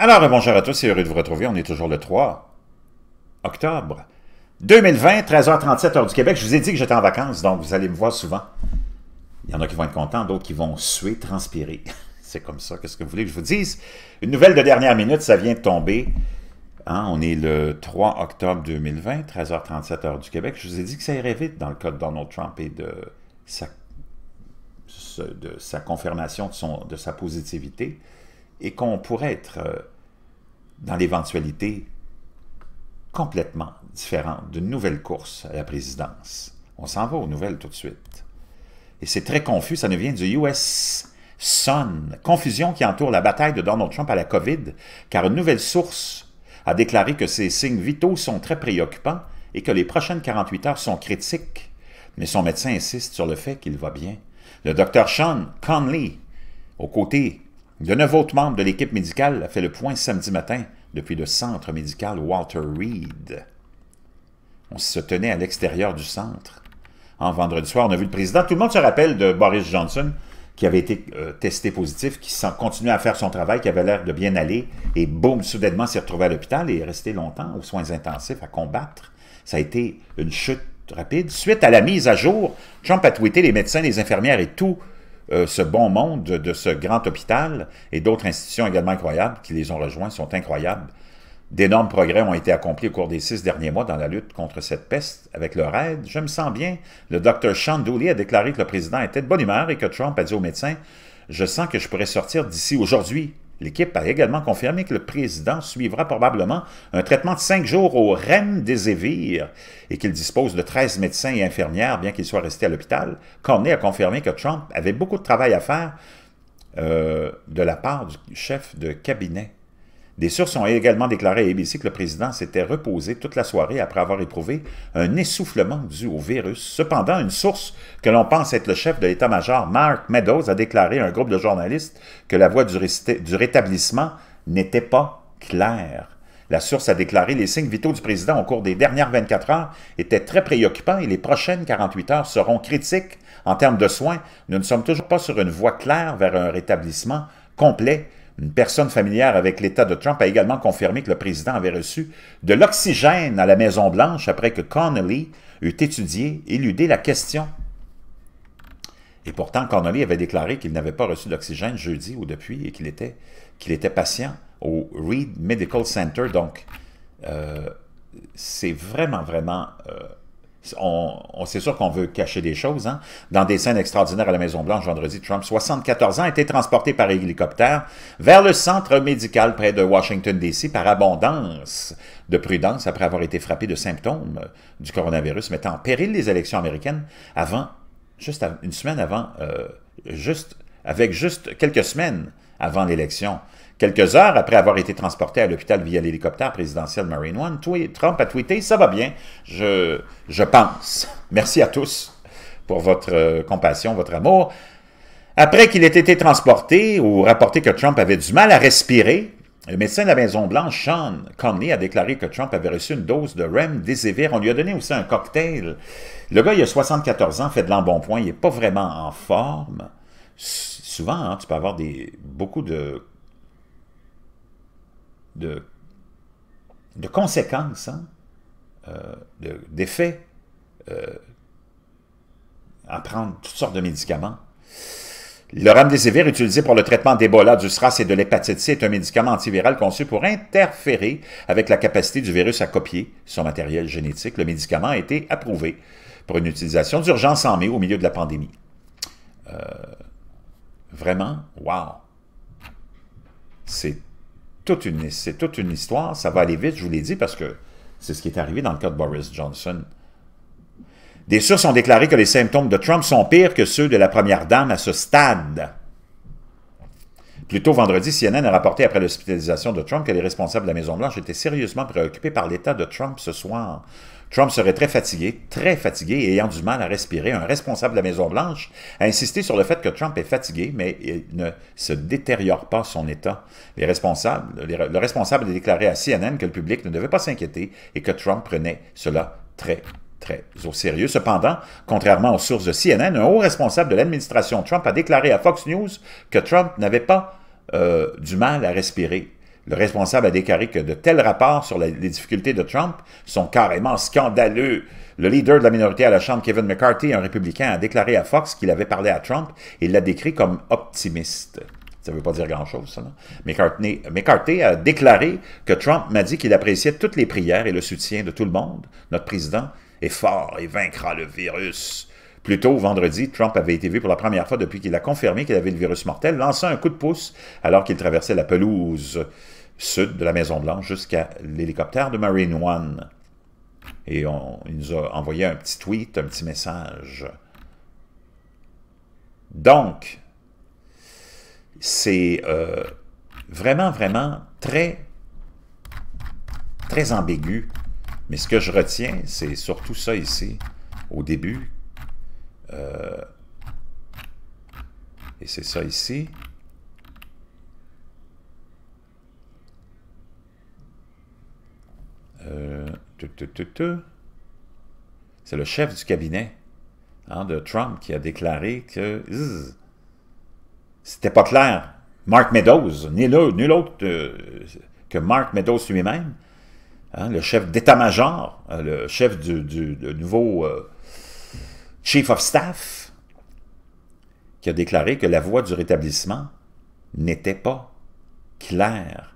Alors, bonjour à tous, c'est heureux de vous retrouver. On est toujours le 3 octobre 2020, 13h37 heure du Québec. Je vous ai dit que j'étais en vacances, donc vous allez me voir souvent. Il y en a qui vont être contents, d'autres qui vont suer, transpirer. c'est comme ça, qu'est-ce que vous voulez que je vous dise? Une nouvelle de dernière minute, ça vient de tomber. Hein, on est le 3 octobre 2020, 13h37 heure du Québec. Je vous ai dit que ça irait vite dans le cas de Donald Trump et de sa, de sa confirmation de, son, de sa positivité et qu'on pourrait être, euh, dans l'éventualité, complètement différente d'une nouvelle course à la présidence. On s'en va aux nouvelles tout de suite. Et c'est très confus, ça nous vient du US Sun. Confusion qui entoure la bataille de Donald Trump à la COVID, car une nouvelle source a déclaré que ses signes vitaux sont très préoccupants et que les prochaines 48 heures sont critiques. Mais son médecin insiste sur le fait qu'il va bien. Le docteur Sean Conley, aux côtés le neuf autres membres de l'équipe médicale a fait le point samedi matin depuis le centre médical Walter Reed. On se tenait à l'extérieur du centre. En vendredi soir, on a vu le président. Tout le monde se rappelle de Boris Johnson, qui avait été euh, testé positif, qui continuait à faire son travail, qui avait l'air de bien aller, et boum, soudainement s'est retrouvé à l'hôpital et est resté longtemps aux soins intensifs à combattre. Ça a été une chute rapide. Suite à la mise à jour, Trump a tweeté les médecins, les infirmières et tout euh, ce bon monde de, ce grand hôpital et d'autres institutions également incroyables qui les ont rejoints sont incroyables. D'énormes progrès ont été accomplis au cours des six derniers mois dans la lutte contre cette peste. Avec leur aide, je me sens bien. Le docteur Sean a déclaré que le président était de bonne humeur et que Trump a dit aux médecins Je sens que je pourrais sortir d'ici aujourd'hui. L'équipe a également confirmé que le président suivra probablement un traitement de cinq jours au Rennes-des-Évires et qu'il dispose de 13 médecins et infirmières, bien qu'il soit resté à l'hôpital. Cornet a confirmé que Trump avait beaucoup de travail à faire euh, de la part du chef de cabinet des sources ont également déclaré à ABC que le président s'était reposé toute la soirée après avoir éprouvé un essoufflement dû au virus. Cependant, une source que l'on pense être le chef de l'état-major, Mark Meadows, a déclaré à un groupe de journalistes que la voie du, rétablissement n'était pas claire. La source a déclaré les signes vitaux du président au cours des dernières 24 heures étaient très préoccupants et les prochaines 48 heures seront critiques en termes de soins. Nous ne sommes toujours pas sur une voie claire vers un rétablissement complet une personne familière avec l'État de Trump a également confirmé que le président avait reçu de l'oxygène à la Maison-Blanche après que Connolly eut étudié, éludé la question. Et pourtant, Connolly avait déclaré qu'il n'avait pas reçu d'oxygène jeudi ou depuis et qu'il était, qu'il était patient au Reed Medical Center. Donc, euh, c'est vraiment, vraiment euh, on, on c'est sûr qu'on veut cacher des choses. Hein? Dans des scènes extraordinaires à la Maison-Blanche vendredi, Trump, 74 ans, a été transporté par hélicoptère vers le centre médical près de Washington, D.C. par abondance de prudence après avoir été frappé de symptômes du coronavirus, mettant en péril les élections américaines avant, juste une semaine avant, euh, juste avec juste quelques semaines avant l'élection. Quelques heures après avoir été transporté à l'hôpital via l'hélicoptère présidentiel Marine One, Trump a tweeté « Ça va bien, je, je pense. Merci à tous pour votre euh, compassion, votre amour. » Après qu'il ait été transporté ou rapporté que Trump avait du mal à respirer, le médecin de la Maison-Blanche, Sean Conney, a déclaré que Trump avait reçu une dose de Remdesivir. On lui a donné aussi un cocktail. Le gars, il a 74 ans, fait de l'embonpoint, il n'est pas vraiment en forme souvent, hein, tu peux avoir des, beaucoup de, de, de conséquences, hein, euh, d'effets, de, euh, à prendre toutes sortes de médicaments. Le remdesivir utilisé pour le traitement d'Ebola, du SRAS et de l'hépatite C est un médicament antiviral conçu pour interférer avec la capacité du virus à copier son matériel génétique. Le médicament a été approuvé pour une utilisation d'urgence en mai au milieu de la pandémie. Euh, Vraiment, wow! C'est toute, une, toute une histoire, ça va aller vite, je vous l'ai dit, parce que c'est ce qui est arrivé dans le cas de Boris Johnson. Des sources ont déclaré que les symptômes de Trump sont pires que ceux de la première dame à ce stade. Plus tôt vendredi, CNN a rapporté après l'hospitalisation de Trump que les responsables de la Maison-Blanche étaient sérieusement préoccupés par l'état de Trump ce soir. Trump serait très fatigué, très fatigué et ayant du mal à respirer. Un responsable de la Maison-Blanche a insisté sur le fait que Trump est fatigué, mais ne se détériore pas son état. Les responsables, le responsable a déclaré à CNN que le public ne devait pas s'inquiéter et que Trump prenait cela très très au sérieux. Cependant, contrairement aux sources de CNN, un haut responsable de l'administration Trump a déclaré à Fox News que Trump n'avait pas euh, du mal à respirer le responsable a déclaré que de tels rapports sur les difficultés de Trump sont carrément scandaleux. Le leader de la minorité à la Chambre, Kevin McCarthy, un républicain, a déclaré à Fox qu'il avait parlé à Trump et l'a décrit comme optimiste. Ça ne veut pas dire grand-chose, ça. Non? McCarthy, a déclaré que Trump m'a dit qu'il appréciait toutes les prières et le soutien de tout le monde. Notre président est fort et vaincra le virus. Plus tôt, vendredi, Trump avait été vu pour la première fois depuis qu'il a confirmé qu'il avait le virus mortel, lançant un coup de pouce alors qu'il traversait la pelouse sud de la Maison-Blanche jusqu'à l'hélicoptère de Marine One. Et on, il nous a envoyé un petit tweet, un petit message. Donc, c'est euh, vraiment, vraiment très, très ambigu. Mais ce que je retiens, c'est surtout ça ici, au début. Euh, et c'est ça ici. C'est le chef du cabinet hein, de Trump qui a déclaré que c'était pas clair. Mark Meadows, ni nul autre euh, que Mark Meadows lui-même, hein, le chef d'état-major, euh, le chef du, nouveau euh, chief of staff, qui a déclaré que la voie du rétablissement n'était pas claire.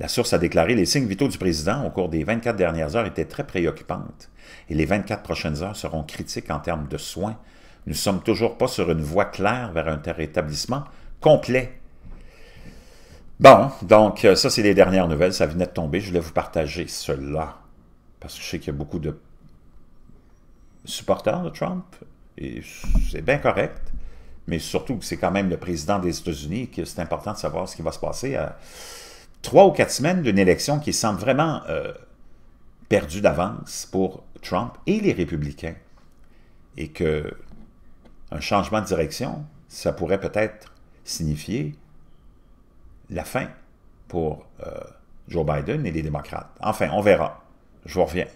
La source a déclaré les signes vitaux du président au cours des 24 dernières heures étaient très préoccupantes et les 24 prochaines heures seront critiques en termes de soins. Nous ne sommes toujours pas sur une voie claire vers un rétablissement complet. Bon, donc euh, ça c'est les dernières nouvelles, ça venait de tomber, je voulais vous partager cela parce que je sais qu'il y a beaucoup de supporters de Trump et c'est bien correct mais surtout que c'est quand même le président des États-Unis que c'est important de savoir ce qui va se passer trois ou quatre semaines d'une élection qui semble vraiment euh, perdue d'avance pour Trump et les républicains, et que un changement de direction, ça pourrait peut-être signifier la fin pour euh, Joe Biden et les démocrates. Enfin, on verra. Je vous reviens.